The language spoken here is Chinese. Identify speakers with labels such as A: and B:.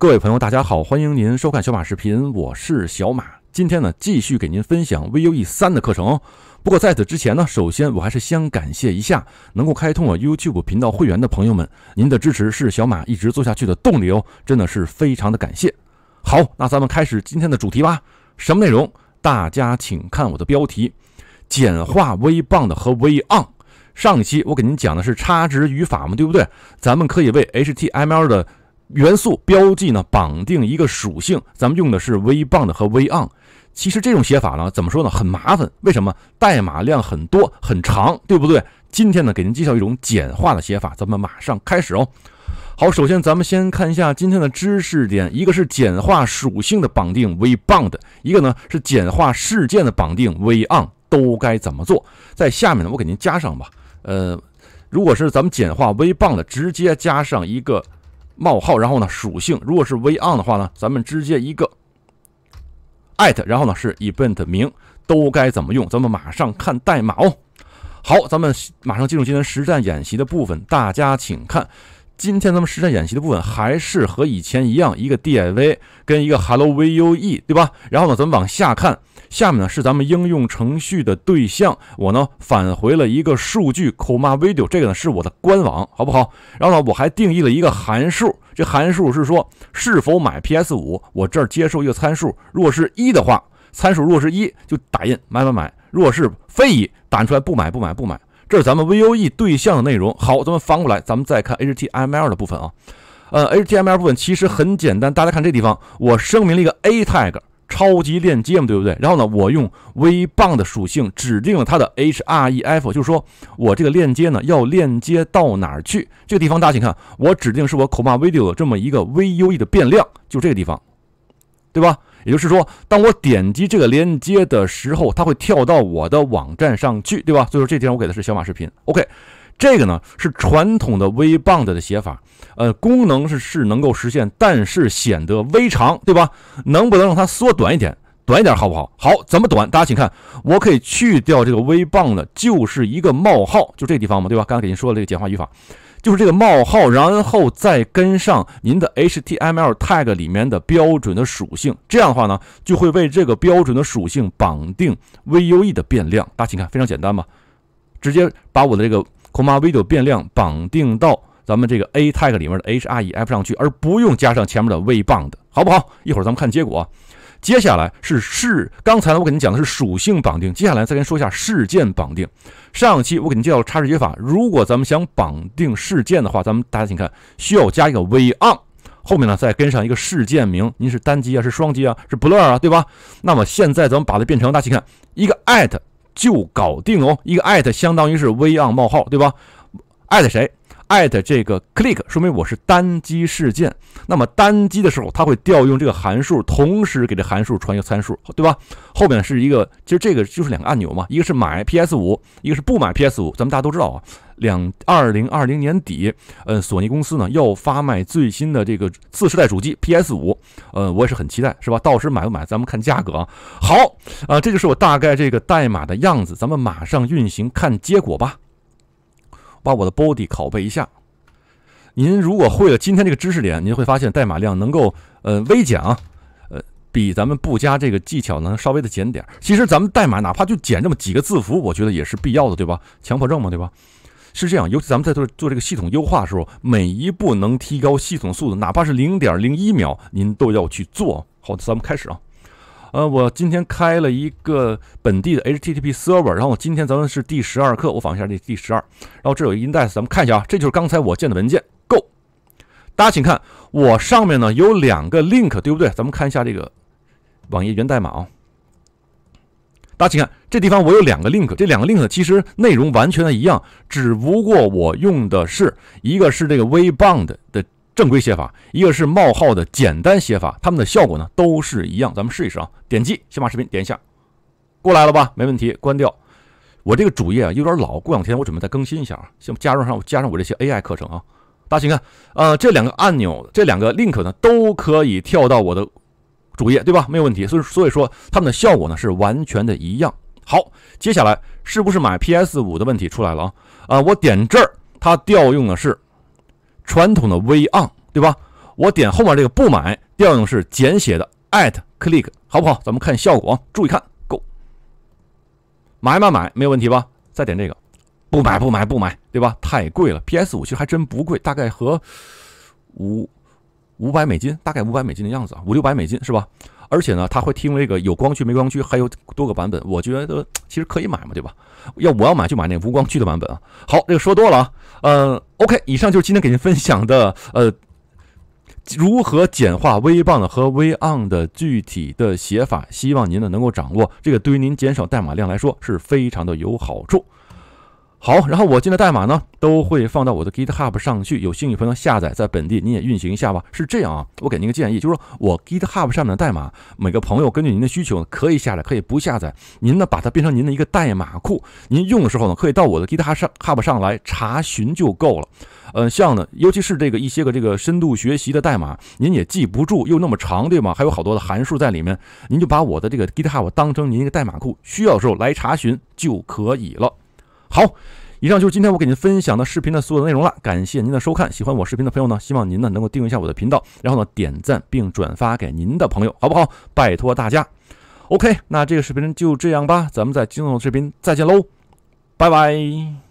A: 各位朋友，大家好，欢迎您收看小马视频，我是小马。今天呢，继续给您分享 Vue 三的课程。不过在此之前呢，首先我还是先感谢一下能够开通我 YouTube 频道会员的朋友们，您的支持是小马一直做下去的动力哦，真的是非常的感谢。好，那咱们开始今天的主题吧。什么内容？大家请看我的标题：简化微棒的和微 on。上一期我给您讲的是差值语法嘛，对不对？咱们可以为 HTML 的元素标记呢，绑定一个属性，咱们用的是 v-bind 和 v-on。其实这种写法呢，怎么说呢，很麻烦，为什么？代码量很多，很长，对不对？今天呢，给您介绍一种简化的写法，咱们马上开始哦。好，首先咱们先看一下今天的知识点，一个是简化属性的绑定 v-bind，一个呢是简化事件的绑定 v-on，都该怎么做？在下面呢，我给您加上吧。呃，如果是咱们简化 v-bind 的，直接加上一个。冒号，然后呢，属性，如果是 v on 的话呢，咱们直接一个 at，然后呢是 event 名，都该怎么用？咱们马上看代码哦。好，咱们马上进入今天实战演习的部分，大家请看，今天咱们实战演习的部分还是和以前一样，一个 div 跟一个 hello v u e 对吧？然后呢，咱们往下看。下面呢是咱们应用程序的对象，我呢返回了一个数据，comma video，这个呢是我的官网，好不好？然后呢我还定义了一个函数，这函数是说是否买 PS 五，我这儿接受一个参数，若是一的话，参数若是一就打印买买买，若是非一打出来不买不买不买。这是咱们 VOE 对象的内容。好，咱们翻过来，咱们再看 HTML 的部分啊，呃，HTML 部分其实很简单，大家看这地方，我声明了一个 a tag。超级链接嘛，对不对？然后呢，我用微棒的属性指定了它的 href，就是说我这个链接呢要链接到哪儿去？这个地方大家请看，我指定是我 comma video 的这么一个 vue 的变量，就这个地方，对吧？也就是说，当我点击这个链接的时候，它会跳到我的网站上去，对吧？所以说，这地方我给的是小马视频，OK。这个呢是传统的 v b o n d 的写法，呃，功能是是能够实现，但是显得微长，对吧？能不能让它缩短一点？短一点好不好？好，怎么短？大家请看，我可以去掉这个 v b o n d 就是一个冒号，就这个地方嘛，对吧？刚才给您说的这个简化语法，就是这个冒号，然后再跟上您的 HTML tag 里面的标准的属性，这样的话呢，就会为这个标准的属性绑定 vue 的变量。大家请看，非常简单嘛，直接把我的这个。把 video 变量绑定到咱们这个 a tag 里面的 href 上去，而不用加上前面的 v-bind，好不好？一会儿咱们看结果。接下来是事，刚才呢我给您讲的是属性绑定，接下来再跟您说一下事件绑定。上期我给您介绍插值语法，如果咱们想绑定事件的话，咱们大家请看，需要加一个 v-on，后面呢再跟上一个事件名，您是单击啊，是双击啊，是 blur 啊，对吧？那么现在咱们把它变成，大家请看一个 at。就搞定哦，一个艾特相当于是 v o 冒号，对吧？艾特谁？艾特这个 click，说明我是单击事件。那么单击的时候，它会调用这个函数，同时给这函数传一个参数，对吧？后面是一个，其实这个就是两个按钮嘛，一个是买 PS 五，一个是不买 PS 五。咱们大家都知道啊。两二零二零年底，呃，索尼公司呢又发卖最新的这个次世代主机 PS 五，呃，我也是很期待，是吧？到时买不买，咱们看价格啊。好，啊，这就是我大概这个代码的样子，咱们马上运行看结果吧。把我的 body 拷贝一下。您如果会了今天这个知识点，您会发现代码量能够呃微减，啊，呃，比咱们不加这个技巧呢稍微的减点。其实咱们代码哪怕就减这么几个字符，我觉得也是必要的，对吧？强迫症嘛，对吧？是这样，尤其咱们在做做这个系统优化的时候，每一步能提高系统速度，哪怕是零点零一秒，您都要去做。好，咱们开始啊。呃，我今天开了一个本地的 HTTP server，然后我今天咱们是第十二课，我仿一下这第十二。然后这有一个 index，咱们看一下啊，这就是刚才我建的文件。Go，大家请看，我上面呢有两个 link，对不对？咱们看一下这个网页源代码啊。大家请看这地方，我有两个 link，这两个 link 其实内容完全的一样，只不过我用的是一个是这个 v bound 的正规写法，一个是冒号的简单写法，它们的效果呢都是一样。咱们试一试啊，点击先把视频点一下，过来了吧？没问题，关掉。我这个主页啊有点老，过两天我准备再更新一下啊，先加上加上我这些 AI 课程啊。大家请看，呃，这两个按钮，这两个 link 呢都可以跳到我的。主页对吧？没有问题，所以所以说它们的效果呢是完全的一样。好，接下来是不是买 PS 五的问题出来了啊？啊，我点这儿，它调用的是传统的 V on 对吧？我点后面这个不买，调用是简写的 at click，好不好？咱们看效果啊，注意看，g o 买买买，没有问题吧？再点这个不买不买不买，对吧？太贵了，PS 五其实还真不贵，大概和五。五百美金，大概五百美金的样子，啊，五六百美金是吧？而且呢，它会提供这个有光驱没光驱，还有多个版本。我觉得其实可以买嘛，对吧？要我要买就买那无光驱的版本啊。好，这个说多了啊。嗯，OK，以上就是今天给您分享的呃，如何简化 V 棒的和 V on 的具体的写法。希望您呢能够掌握这个，对于您减少代码量来说是非常的有好处。好，然后我进的代码呢，都会放到我的 GitHub 上去。有兴趣朋友下载，在本地您也运行一下吧。是这样啊，我给您个建议，就是说我 GitHub 上面的代码，每个朋友根据您的需求可以下载，可以不下载。您呢，把它变成您的一个代码库。您用的时候呢，可以到我的 GitHub 上，Hub 上来查询就够了。嗯，像呢，尤其是这个一些个这个深度学习的代码，您也记不住，又那么长，对吗？还有好多的函数在里面，您就把我的这个 GitHub 当成您一个代码库，需要的时候来查询就可以了。好，以上就是今天我给您分享的视频的所有的内容了。感谢您的收看，喜欢我视频的朋友呢，希望您呢能够订阅一下我的频道，然后呢点赞并转发给您的朋友，好不好？拜托大家。OK，那这个视频就这样吧，咱们在今后的视频再见喽，拜拜。